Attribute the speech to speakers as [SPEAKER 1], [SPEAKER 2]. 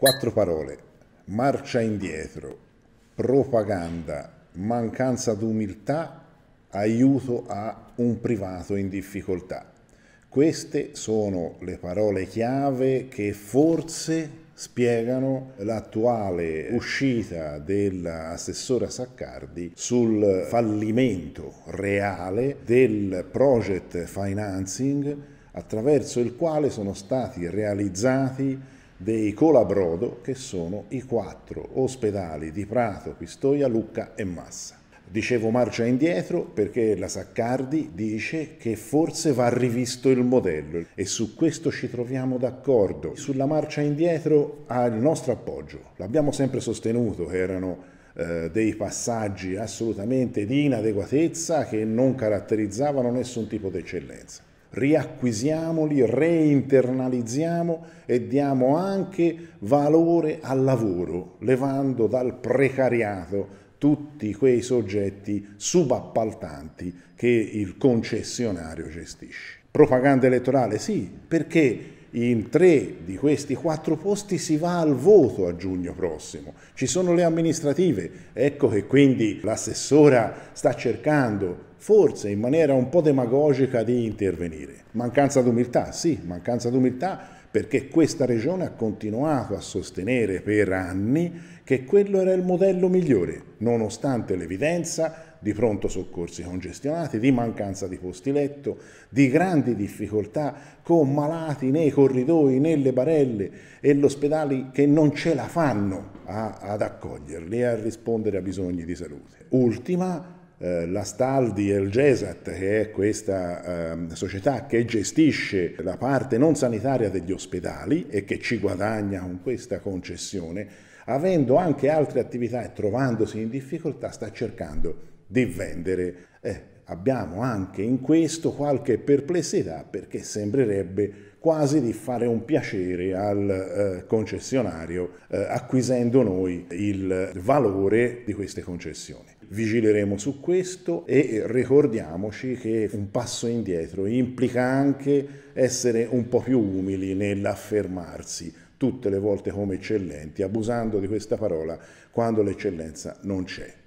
[SPEAKER 1] Quattro parole, marcia indietro, propaganda, mancanza d'umiltà, aiuto a un privato in difficoltà. Queste sono le parole chiave che forse spiegano l'attuale uscita dell'assessore Saccardi sul fallimento reale del project financing attraverso il quale sono stati realizzati dei Colabrodo, che sono i quattro ospedali di Prato, Pistoia, Lucca e Massa. Dicevo marcia indietro perché la Saccardi dice che forse va rivisto il modello e su questo ci troviamo d'accordo. Sulla marcia indietro ha il nostro appoggio. L'abbiamo sempre sostenuto che erano eh, dei passaggi assolutamente di inadeguatezza che non caratterizzavano nessun tipo di eccellenza riacquisiamoli, reinternalizziamo e diamo anche valore al lavoro, levando dal precariato tutti quei soggetti subappaltanti che il concessionario gestisce. Propaganda elettorale sì, perché in tre di questi quattro posti si va al voto a giugno prossimo. Ci sono le amministrative, ecco che quindi l'assessora sta cercando forse in maniera un po' demagogica di intervenire. Mancanza d'umiltà, sì, mancanza d'umiltà perché questa regione ha continuato a sostenere per anni che quello era il modello migliore, nonostante l'evidenza di pronto soccorsi congestionati, di mancanza di posti letto, di grandi difficoltà con malati nei corridoi, nelle barelle e gli ospedali che non ce la fanno a, ad accoglierli e a rispondere a bisogni di salute. Ultima eh, la Staldi e il GESAT, che è questa eh, società che gestisce la parte non sanitaria degli ospedali e che ci guadagna con questa concessione, avendo anche altre attività e trovandosi in difficoltà, sta cercando di vendere. Eh, abbiamo anche in questo qualche perplessità perché sembrerebbe quasi di fare un piacere al eh, concessionario eh, acquisendo noi il valore di queste concessioni vigileremo su questo e ricordiamoci che un passo indietro implica anche essere un po' più umili nell'affermarsi tutte le volte come eccellenti, abusando di questa parola quando l'eccellenza non c'è.